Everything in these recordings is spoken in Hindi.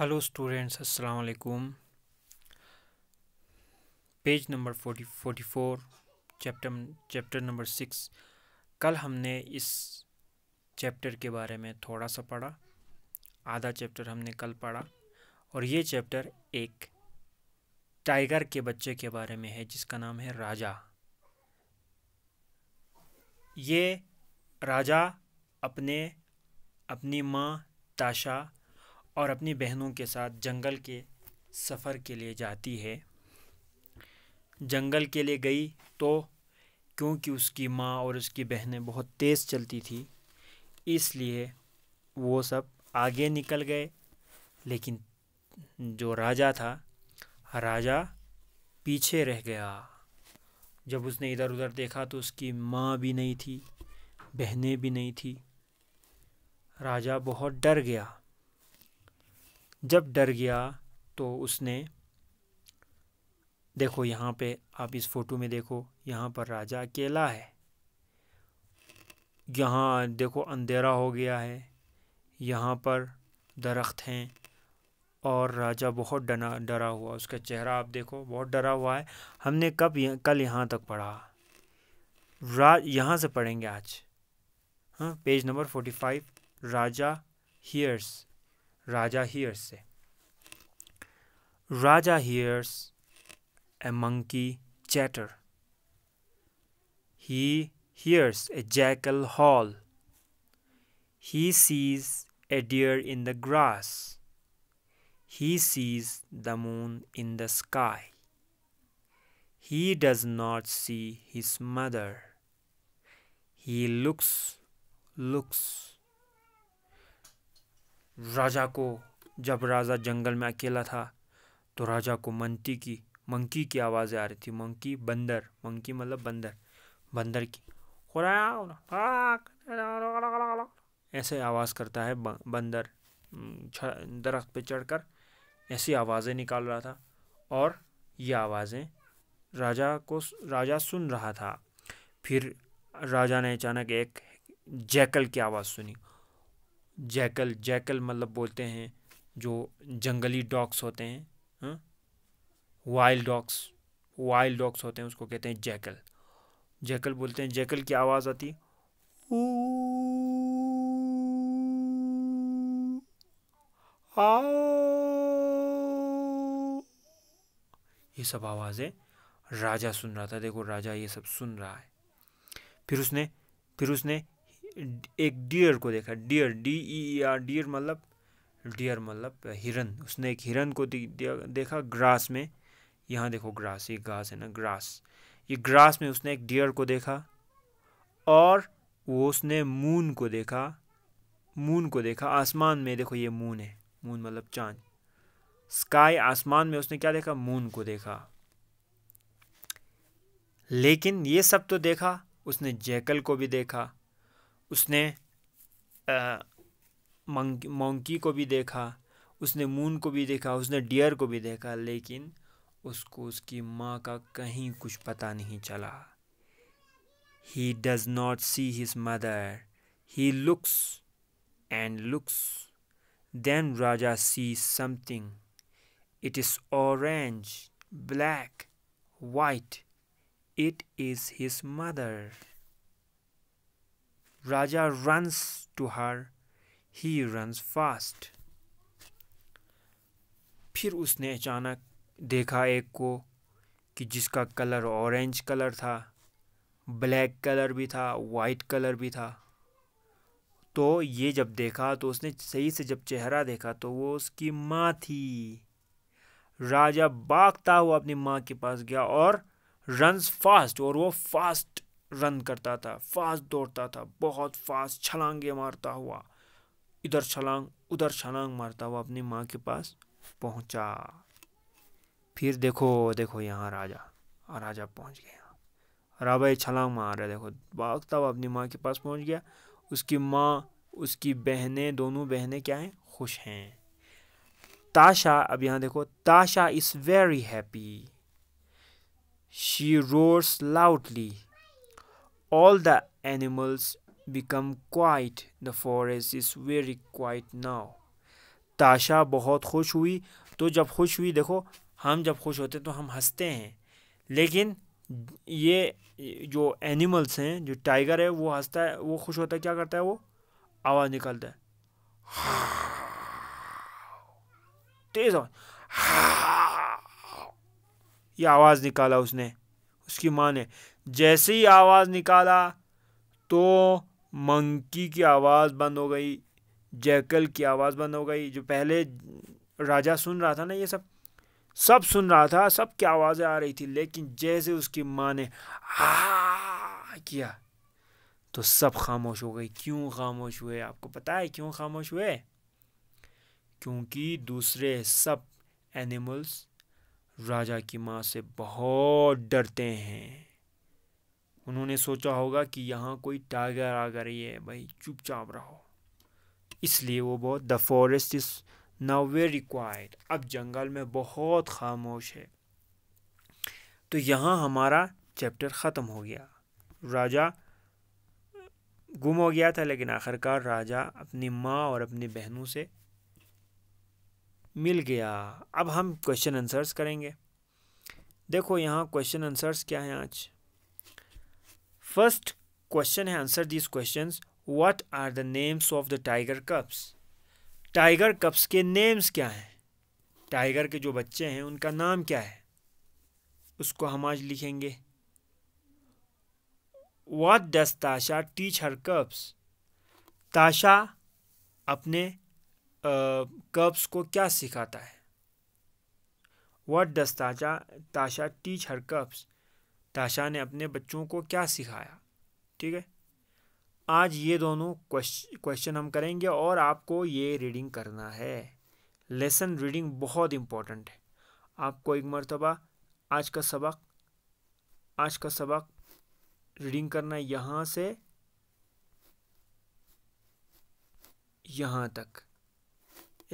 हेलो स्टूडेंट्स अस्सलाम वालेकुम page number forty forty four chapter chapter number six कल हमने इस चैप्टर के बारे में थोड़ा सा पढ़ा आधा चैप्टर हमने कल पढ़ा और ये चैप्टर एक टाइगर के बच्चे के बारे में है जिसका नाम है राजा ये राजा अपने अपनी माँ ताशा और अपनी बहनों के साथ जंगल के सफ़र के लिए जाती है जंगल के लिए गई तो क्योंकि उसकी माँ और उसकी बहनें बहुत तेज़ चलती थी इसलिए वो सब आगे निकल गए लेकिन जो राजा था राजा पीछे रह गया जब उसने इधर उधर देखा तो उसकी माँ भी नहीं थी बहनें भी नहीं थी राजा बहुत डर गया जब डर गया तो उसने देखो यहाँ पे आप इस फोटो में देखो यहाँ पर राजा अकेला है यहाँ देखो अंधेरा हो गया है यहाँ पर दरख्त हैं और राजा बहुत डना डरा हुआ उसका चेहरा आप देखो बहुत डरा हुआ है हमने कब यह, कल यहाँ तक पढ़ा रा यहाँ से पढ़ेंगे आज हाँ page number forty five Raja hears Raja hears Raja hears a monkey chatter. He hears a jackal howl. He sees a deer in the grass. He sees the moon in the sky. He does not see his mother. He looks, looks. Raja को जब राजा जंगल में अकेला था तो राजा को मंती की मंकी की आवाज़ें आ रही थी मंकी बंदर मंकी मतलब बंदर बंदर की हाँ, ऐसे आवाज़ करता है बंदर दरख्त पे चढ़कर ऐसी आवाज़ें निकाल रहा था और ये आवाज़ें राजा को राजा सुन रहा था फिर राजा ने अचानक एक जैकल की आवाज़ सुनी जैकल जैकल मतलब बोलते हैं जो जंगली डॉग्स होते हैं हाँ? वाइल्ड डॉग्स वाइल्ड डॉग्स होते हैं उसको कहते हैं जैकल जैकल बोलते हैं जैकल की आवाज़ आती ये सब आवाज़ें राजा सुन रहा था देखो राजा ये सब सुन रहा है फिर उसने फिर उसने एक डियर को देखा deer D E E R deer मतलब डियर मतलब हिरन उसने एक हिरन को देखा ग्रास में यहाँ देखो ग्रास ये घास है ना ग्रास ये ग्रास में उसने एक डियर को देखा और वो उसने मून को देखा मून को देखा आसमान में देखो ये मून है मून मतलब चांद स्काई आसमान में उसने क्या देखा मून को देखा लेकिन ये सब तो देखा उसने जैकल को भी देखा उसने मंकी को भी देखा उसने मून को भी देखा उसने डियर को भी देखा लेकिन उसको उसकी माँ का कहीं कुछ पता नहीं चला he does not see his mother he looks and looks then Raja see something it is orange black white it is his mother Raja runs to her, he runs fast. फिर उसने अचानक देखा एक को कि जिसका कलर ऑरेंज कलर था ब्लैक कलर भी था वाइट कलर भी था तो ये जब देखा तो उसने सही से जब चेहरा देखा तो वो उसकी माँ थी राजा बागता हुआ अपनी माँ के पास गया और रन्स फास्ट और वो फास्ट रन करता था फास्ट दौड़ता था बहुत फास्ट छलांगे मारता हुआ इधर छलांग उधर छलांग मारता हुआ अपनी माँ के पास पहुँचा फिर देखो देखो यहाँ राजा राजा पहुँच गया राबा छलांग मार रहे देखो भागता हुआ अपनी माँ के पास पहुँच गया उसकी माँ उसकी बहनें दोनों बहनें क्या हैं खुश हैं ताशा अब यहाँ देखो Tasha is very happy she roars loudly all the animals become quiet the forest is very quiet now Tasha बहुत खुश हुई तो जब खुश हुई देखो हम जब खुश होते तो हम हंसते हैं लेकिन ये जो एनिमल्स हैं जो टाइगर है वो हंसता है वो खुश होता है क्या करता है वो आवाज़ निकालता है तेज आवाज़ ये आवाज़ निकाला उसने उसकी माँ ने जैसे ही आवाज़ निकाला तो मंकी की आवाज़ बंद हो गई जैकल की आवाज़ बंद हो गई जो पहले राजा सुन रहा था ना ये सब सब सुन रहा था सब की आवाज़ें आ रही थी लेकिन जैसे उसकी माँ ने आ किया तो सब खामोश हो गई क्यों खामोश हुए आपको पता है क्यों खामोश हुए क्योंकि दूसरे सब एनिमल्स राजा की माँ से बहुत डरते हैं उन्होंने सोचा होगा कि यहाँ कोई टाइगर आ गई है भाई चुपचाप रहो इसलिए वो बहुत the forest is now very quiet अब जंगल में बहुत खामोश है तो यहाँ हमारा चैप्टर ख़त्म हो गया राजा गुम हो गया था लेकिन आखिरकार राजा अपनी माँ और अपनी बहनों से मिल गया अब हम क्वेश्चन आंसर्स करेंगे देखो यहाँ क्वेश्चन आंसर्स क्या हैं आज फर्स्ट क्वेश्चन है answer these question what are the names of the tiger cubs tiger cubs के नेम्स क्या हैं टाइगर के जो बच्चे हैं उनका नाम क्या है उसको हम आज लिखेंगे what does Tasha teach her cubs Tasha अपने कप्स को क्या सिखाता है वट डज ताशा ताशा टीच हर कप्स ताशा ने अपने बच्चों को क्या सिखाया ठीक है आज ये दोनों क्वेश्चन हम करेंगे और आपको ये रीडिंग करना है लेसन रीडिंग बहुत इम्पोर्टेंट है आपको एक मरतबा आज का सबक आज का सबक रीडिंग करना है यहाँ से यहाँ तक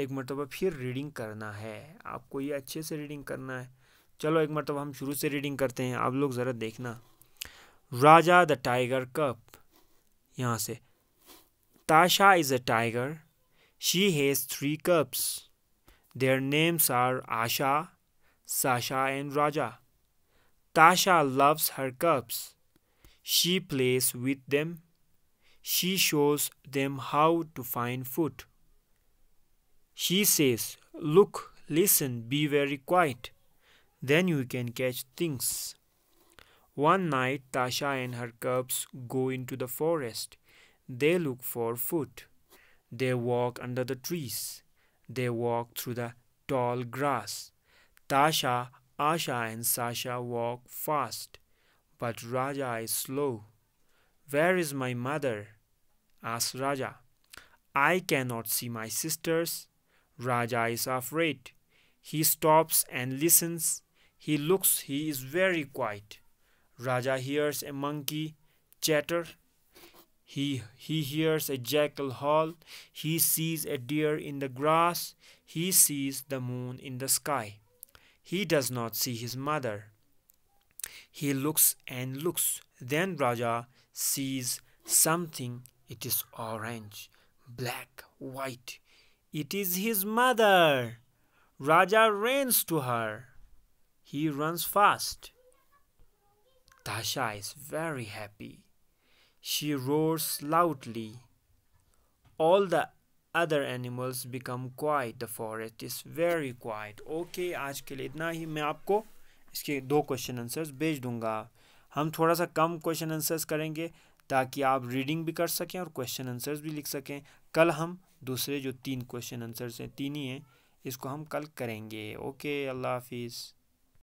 एक मरतबा फिर रीडिंग करना है आपको ये अच्छे से रीडिंग करना है चलो एक मरतब हम शुरू से रीडिंग करते हैं आप लोग ज़रा देखना राजा द टाइगर कप यहाँ से Tasha is a tiger she has three cubs their names are Asha Sasha and Raja Tasha loves her cubs she plays with them she shows them how to find food she says look listen be very quiet Then you can catch things. One night, Tasha and her cubs go into the forest. They look for food. They walk under the trees. They walk through the tall grass. Tasha, Asha, and Sasha walk fast, but Raja is slow. Where is my mother? asks Raja. I cannot see my sisters. Raja is afraid. He stops and listens. He looks, he is very quiet. Raja hears a monkey chatter. He, he hears a jackal howl. He sees a deer in the grass. He sees the moon in the sky. He does not see his mother. He looks and looks. Then Raja sees something. It is orange, black, white. It is his mother. Raja runs to her. He runs fast. Tasha is very happy. She roars loudly. All the other animals become quiet the forest is very quiet okay आज के लिए इतना ही मैं आपको इसके दो क्वेश्चन आंसर्स भेज दूंगा हम थोड़ा सा कम क्वेश्चन आंसर्स करेंगे ताकि आप रीडिंग भी कर सकें और क्वेश्चन आंसर्स भी लिख सकें कल हम दूसरे जो तीन क्वेश्चन आंसर्स हैं तीन ही हैं इसको हम कल करेंगे ओके अल्लाह हाफिज़